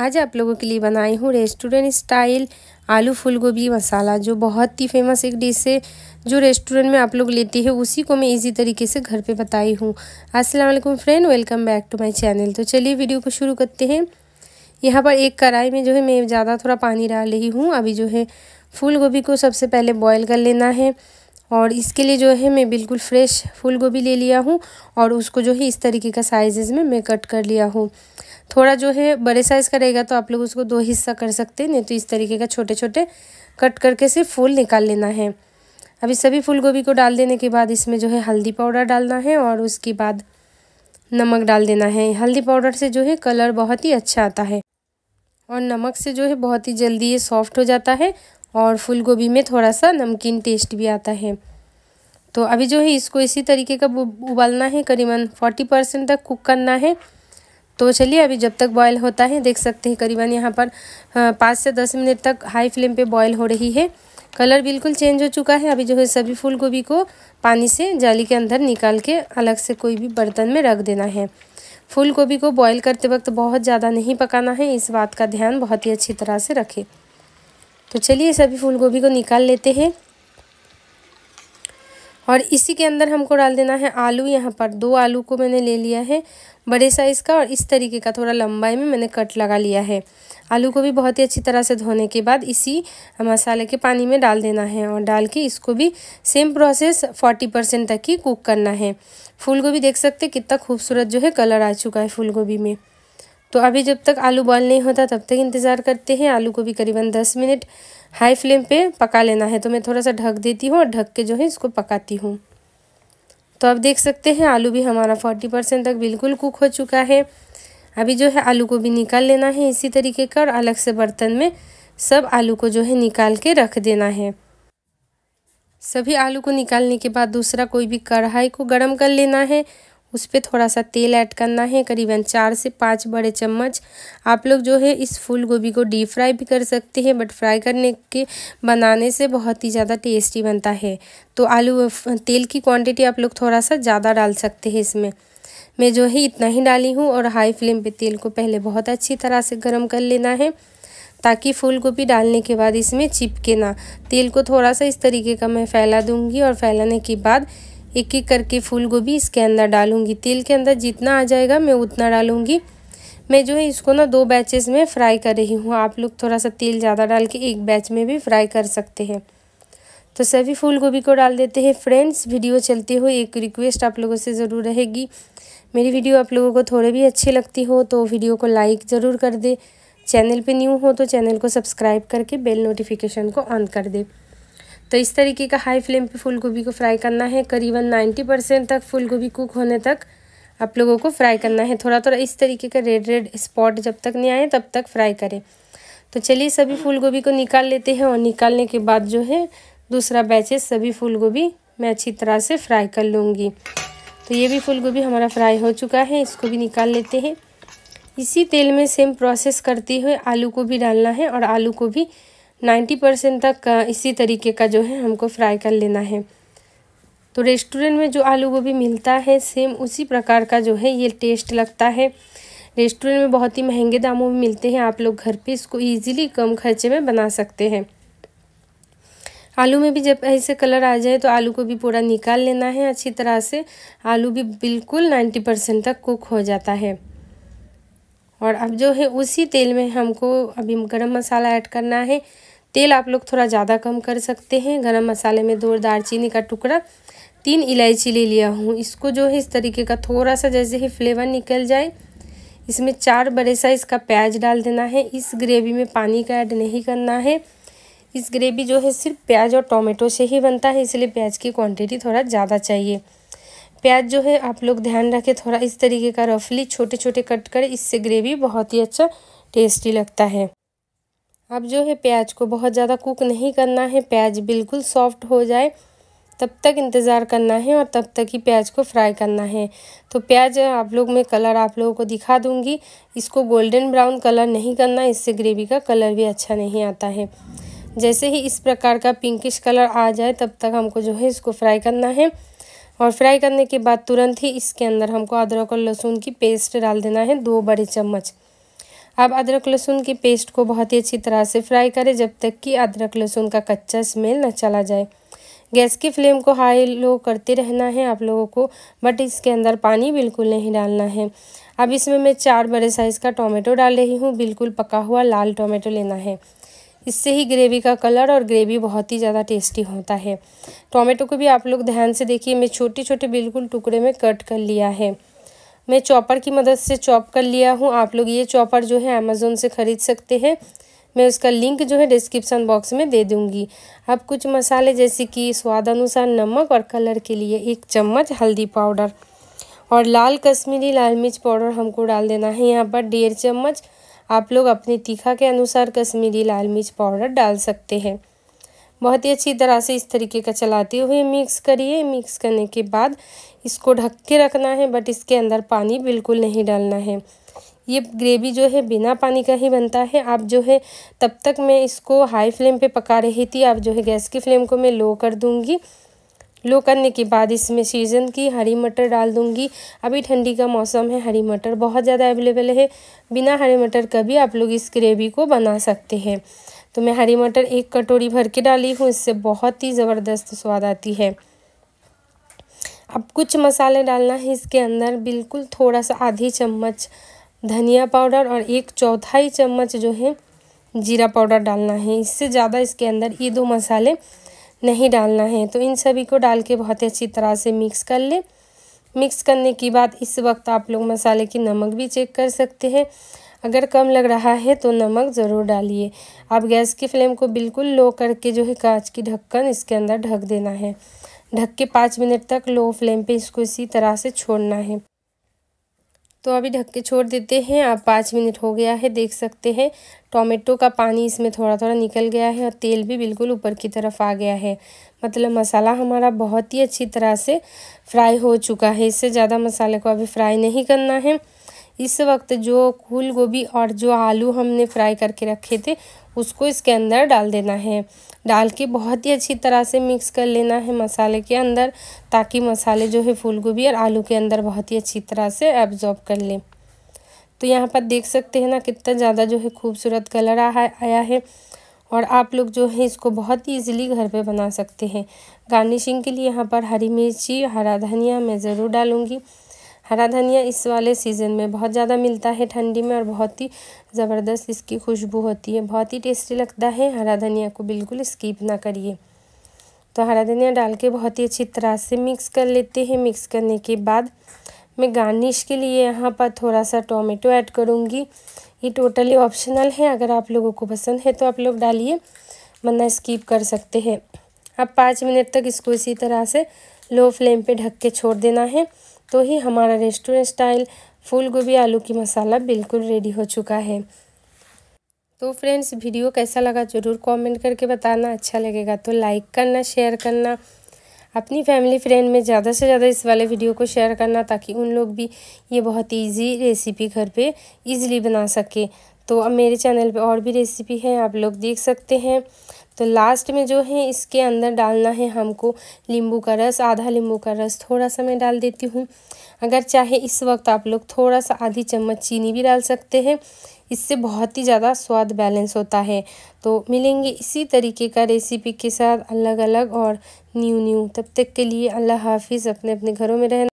आज आप लोगों के लिए बनाई हूँ रेस्टोरेंट स्टाइल आलू फूलगोभी मसाला जो बहुत ही फेमस एक डिश है जो रेस्टोरेंट में आप लोग लेते हैं उसी को मैं इजी तरीके से घर पे बताई हूँ अस्सलाम वालेकुम friend welcome back to my channel तो चलिए वीडियो को शुरू करते हैं यहाँ पर एक कढ़ाई में जो है मैं ज़्यादा थोड़ा पानी डाल रही हूँ अभी जो है फूल गोभी को सबसे पहले बॉयल कर लेना है और इसके लिए जो है मैं बिल्कुल फ्रेश फूल गोभी ले लिया हूँ और उसको जो है इस तरीके का साइजेज़ में मैं कट कर लिया हूँ थोड़ा जो है बड़े साइज़ का रहेगा तो आप लोग उसको दो हिस्सा कर सकते हैं नहीं तो इस तरीके का छोटे छोटे कट करके सिर्फ फूल निकाल लेना है अभी सभी फूल गोभी को डाल देने के बाद इसमें जो है हल्दी पाउडर डालना है और उसके बाद नमक डाल देना है हल्दी पाउडर से जो है कलर बहुत ही अच्छा आता है और नमक से जो है बहुत ही जल्दी ये सॉफ्ट हो जाता है और फूल गोभी में थोड़ा सा नमकीन टेस्ट भी आता है तो अभी जो है इसको इसी तरीके का उबालना है करीबन फोर्टी परसेंट तक कुक करना है तो चलिए अभी जब तक बॉयल होता है देख सकते हैं करीबन यहाँ पर पाँच से दस मिनट तक हाई फ्लेम पे बॉयल हो रही है कलर बिल्कुल चेंज हो चुका है अभी जो है सभी फूल गोभी को पानी से जाली के अंदर निकाल के अलग से कोई भी बर्तन में रख देना है फूल गोभी को बॉईल करते वक्त बहुत ज़्यादा नहीं पकाना है इस बात का ध्यान बहुत ही अच्छी तरह से रखें तो चलिए सभी फूल गोभी को निकाल लेते हैं और इसी के अंदर हमको डाल देना है आलू यहाँ पर दो आलू को मैंने ले लिया है बड़े साइज़ का और इस तरीके का थोड़ा लंबाई में मैंने कट लगा लिया है आलू को भी बहुत ही अच्छी तरह से धोने के बाद इसी मसाले के पानी में डाल देना है और डाल के इसको भी सेम प्रोसेस फोर्टी परसेंट तक ही कुक करना है फूलगोभी देख सकते कितना खूबसूरत जो है कलर आ चुका है फूलगोभी में तो अभी जब तक आलू बॉयल नहीं होता तब तक इंतज़ार करते हैं आलू को भी करीबन दस मिनट हाई फ्लेम पे पका लेना है तो मैं थोड़ा सा ढक देती हूँ और ढक के जो है इसको पकाती हूँ तो आप देख सकते हैं आलू भी हमारा फोर्टी परसेंट तक बिल्कुल कुक हो चुका है अभी जो है आलू को भी निकाल लेना है इसी तरीके का और अलग से बर्तन में सब आलू को जो है निकाल के रख देना है सभी आलू को निकालने के बाद दूसरा कोई भी कढ़ाई को गर्म कर लेना है उस पर थोड़ा सा तेल ऐड करना है करीबन चार से पाँच बड़े चम्मच आप लोग जो है इस फूल गोभी को डीप फ्राई भी कर सकते हैं बट फ्राई करने के बनाने से बहुत ही ज़्यादा टेस्टी बनता है तो आलू तेल की क्वांटिटी आप लोग थोड़ा सा ज़्यादा डाल सकते हैं इसमें मैं जो है इतना ही डाली हूँ और हाई फ्लेम पर तेल को पहले बहुत अच्छी तरह से गर्म कर लेना है ताकि फूल गोभी डालने के बाद इसमें चिपके ना तेल को थोड़ा सा इस तरीके का मैं फैला दूँगी और फैलाने के बाद एक एक करके फूल गोभी इसके अंदर डालूंगी तेल के अंदर जितना आ जाएगा मैं उतना डालूंगी मैं जो है इसको ना दो बैचेस में फ्राई कर रही हूँ आप लोग थोड़ा सा तेल ज़्यादा डाल के एक बैच में भी फ्राई कर सकते हैं तो सभी फूल गोभी को डाल देते हैं फ्रेंड्स वीडियो चलते हुए एक रिक्वेस्ट आप लोगों से ज़रूर रहेगी मेरी वीडियो आप लोगों को थोड़े भी अच्छी लगती हो तो वीडियो को लाइक ज़रूर कर दे चैनल पे न्यू हो तो चैनल को सब्सक्राइब करके बेल नोटिफिकेशन को ऑन कर दे तो इस तरीके का हाई फ्लेम पे फूल गोभी को फ्राई करना है करीबन नाइन्टी परसेंट तक फूल गोभी कुक होने तक आप लोगों को फ्राई करना है थोड़ा थोड़ा इस तरीके का रेड रेड स्पॉट जब तक नहीं आए तब तक फ्राई करें तो चलिए सभी फूल गोभी को निकाल लेते हैं और निकालने के बाद जो है दूसरा बैच सभी फूल गोभी मैं अच्छी तरह से फ्राई कर लूँगी तो ये भी फूल गोभी हमारा फ्राई हो चुका है इसको भी निकाल लेते हैं इसी तेल में सेम प्रोसेस करते हुए आलू को भी डालना है और आलू को भी नाइन्टी परसेंट तक का इसी तरीके का जो है हमको फ्राई कर लेना है तो रेस्टोरेंट में जो आलू गोभी मिलता है सेम उसी प्रकार का जो है ये टेस्ट लगता है रेस्टोरेंट में बहुत ही महंगे दामों में मिलते हैं आप लोग घर पे इसको इजीली कम खर्चे में बना सकते हैं आलू में भी जब ऐसे कलर आ जाए तो आलू को भी पूरा निकाल लेना है अच्छी तरह से आलू भी बिल्कुल नाइन्टी परसेंट तक कुक हो जाता है और अब जो है उसी तेल में हमको अभी गरम मसाला ऐड करना है तेल आप लोग थोड़ा ज़्यादा कम कर सकते हैं गरम मसाले में दो दालचीनी का टुकड़ा तीन इलायची ले लिया हूँ इसको जो है इस तरीके का थोड़ा सा जैसे ही फ्लेवर निकल जाए इसमें चार बड़े साइज़ का प्याज डाल देना है इस ग्रेवी में पानी का ऐड नहीं करना है इस ग्रेवी जो है सिर्फ प्याज और टोमेटो से ही बनता है इसलिए प्याज की क्वांटिटी थोड़ा ज़्यादा चाहिए प्याज जो है आप लोग ध्यान रखें थोड़ा इस तरीके का रफली छोटे छोटे कट करें इससे ग्रेवी बहुत ही अच्छा टेस्टी लगता है अब जो है प्याज को बहुत ज़्यादा कुक नहीं करना है प्याज बिल्कुल सॉफ्ट हो जाए तब तक इंतज़ार करना है और तब तक ही प्याज को फ्राई करना है तो प्याज आप लोग मैं कलर आप लोगों को दिखा दूँगी इसको गोल्डन ब्राउन कलर नहीं करना इससे ग्रेवी का कलर भी अच्छा नहीं आता है जैसे ही इस प्रकार का पिंकिश कलर आ जाए तब तक हमको जो है इसको फ्राई करना है और फ्राई करने के बाद तुरंत ही इसके अंदर हमको अदरक और लहसुन की पेस्ट डाल देना है दो बड़े चम्मच अब अदरक लहसुन की पेस्ट को बहुत ही अच्छी तरह से फ्राई करें जब तक कि अदरक लहसुन का कच्चा स्मेल न चला जाए गैस की फ्लेम को हाई लो करते रहना है आप लोगों को बट इसके अंदर पानी बिल्कुल नहीं डालना है अब इसमें मैं चार बड़े साइज़ का टोमेटो डाल रही हूँ बिल्कुल पका हुआ लाल टोमेटो लेना है इससे ही ग्रेवी का कलर और ग्रेवी बहुत ही ज़्यादा टेस्टी होता है टोमेटो को भी आप लोग ध्यान से देखिए मैं छोटे छोटे बिल्कुल टुकड़े में कट कर लिया है मैं चॉपर की मदद से चॉप कर लिया हूँ आप लोग ये चॉपर जो है अमेज़ोन से ख़रीद सकते हैं मैं उसका लिंक जो है डिस्क्रिप्सन बॉक्स में दे दूँगी अब कुछ मसाले जैसे कि स्वाद अनुसार नमक और कलर के लिए एक चम्मच हल्दी पाउडर और लाल कश्मीरी लाल मिर्च पाउडर हमको डाल देना है यहाँ पर डेढ़ चम्मच आप लोग अपने तीखा के अनुसार कश्मीरी लाल मिर्च पाउडर डाल सकते हैं बहुत ही अच्छी तरह से इस तरीके का चलाते हुए मिक्स करिए मिक्स करने के बाद इसको ढक के रखना है बट इसके अंदर पानी बिल्कुल नहीं डालना है ये ग्रेवी जो है बिना पानी का ही बनता है आप जो है तब तक मैं इसको हाई फ्लेम पे पका रही थी आप जो है गैस की फ्लेम को मैं लो कर दूँगी लो करने के बाद इसमें सीजन की हरी मटर डाल दूंगी अभी ठंडी का मौसम है हरी मटर बहुत ज़्यादा अवेलेबल है बिना हरी मटर का भी आप लोग इस ग्रेवी को बना सकते हैं तो मैं हरी मटर एक कटोरी भर के डाली हूँ इससे बहुत ही ज़बरदस्त स्वाद आती है अब कुछ मसाले डालना है इसके अंदर बिल्कुल थोड़ा सा आधी चम्मच धनिया पाउडर और एक चौथाई चम्मच जो है जीरा पाउडर डालना है इससे ज़्यादा इसके अंदर ये दो मसाले नहीं डालना है तो इन सभी को डाल के बहुत ही अच्छी तरह से मिक्स कर ले मिक्स करने के बाद इस वक्त आप लोग मसाले की नमक भी चेक कर सकते हैं अगर कम लग रहा है तो नमक ज़रूर डालिए आप गैस की फ्लेम को बिल्कुल लो करके जो है कांच की ढक्कन इसके अंदर ढक देना है ढक के पाँच मिनट तक लो फ्लेम पे इसको इसी तरह से छोड़ना है तो अभी ढक के छोड़ देते हैं आप पाँच मिनट हो गया है देख सकते हैं टोमेटो का पानी इसमें थोड़ा थोड़ा निकल गया है और तेल भी बिल्कुल ऊपर की तरफ आ गया है मतलब मसाला हमारा बहुत ही अच्छी तरह से फ्राई हो चुका है इससे ज़्यादा मसाले को अभी फ्राई नहीं करना है इस वक्त जो फूल गोभी और जो आलू हमने फ्राई करके रखे थे उसको इसके अंदर डाल देना है डाल के बहुत ही अच्छी तरह से मिक्स कर लेना है मसाले के अंदर ताकि मसाले जो है फूल गोभी और आलू के अंदर बहुत ही अच्छी तरह से एब्जॉर्ब कर लें तो यहाँ पर देख सकते हैं ना कितना ज़्यादा जो है खूबसूरत कलर आया है और आप लोग जो है इसको बहुत ही ईजिली घर पे बना सकते हैं गार्निशिंग के लिए यहाँ पर हरी मिर्ची हरा धनिया मैं ज़रूर डालूँगी हरा धनिया इस वाले सीज़न में बहुत ज़्यादा मिलता है ठंडी में और बहुत ही ज़बरदस्त इसकी खुशबू होती है बहुत ही टेस्टी लगता है हरा धनिया को बिल्कुल स्कीप ना करिए तो हरा धनिया डाल के बहुत ही अच्छी तरह से मिक्स कर लेते हैं मिक्स करने के बाद मैं गार्निश के लिए यहाँ पर थोड़ा सा टोमेटो ऐड करूँगी ये टोटली ऑप्शनल है अगर आप लोगों को पसंद है तो आप लोग डालिए वरना स्कीप कर सकते हैं अब पाँच मिनट तक इसको इसी तरह से लो फ्लेम पे ढक के छोड़ देना है तो ही हमारा रेस्टोरेंट स्टाइल फूल गोभी आलू की मसाला बिल्कुल रेडी हो चुका है तो फ्रेंड्स वीडियो कैसा लगा ज़रूर कमेंट करके बताना अच्छा लगेगा तो लाइक करना शेयर करना अपनी फैमिली फ्रेंड में ज़्यादा से ज़्यादा इस वाले वीडियो को शेयर करना ताकि उन लोग भी ये बहुत इजी रेसिपी घर पे इजीली बना सके तो अब मेरे चैनल पे और भी रेसिपी हैं आप लोग देख सकते हैं तो लास्ट में जो है इसके अंदर डालना है हमको नींबू का रस आधा नींबू का रस थोड़ा सा मैं डाल देती हूँ अगर चाहे इस वक्त आप लोग थोड़ा सा आधी चम्मच चीनी भी डाल सकते हैं इससे बहुत ही ज़्यादा स्वाद बैलेंस होता है तो मिलेंगे इसी तरीके का रेसिपी के साथ अलग अलग और न्यू न्यू तब तक के लिए अल्लाह हाफिज़ अपने अपने घरों में रहना